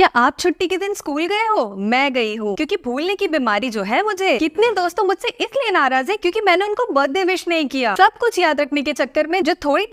क्या आप छुट्टी के दिन स्कूल गए हो मैं गई हूँ क्योंकि भूलने की बीमारी जो है मुझे कितने दोस्तों मुझसे इसलिए नाराज है क्योंकि मैंने उनको बर्थडे विश नहीं किया सब कुछ याद रखने के चक्कर में जो थोड़ी